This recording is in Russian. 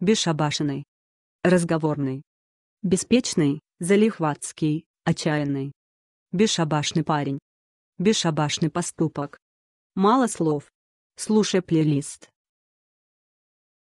бесшабашенный, разговорный, беспечный, залихватский, отчаянный, бесшабашный парень, бесшабашный поступок, мало слов. Слушай плейлист.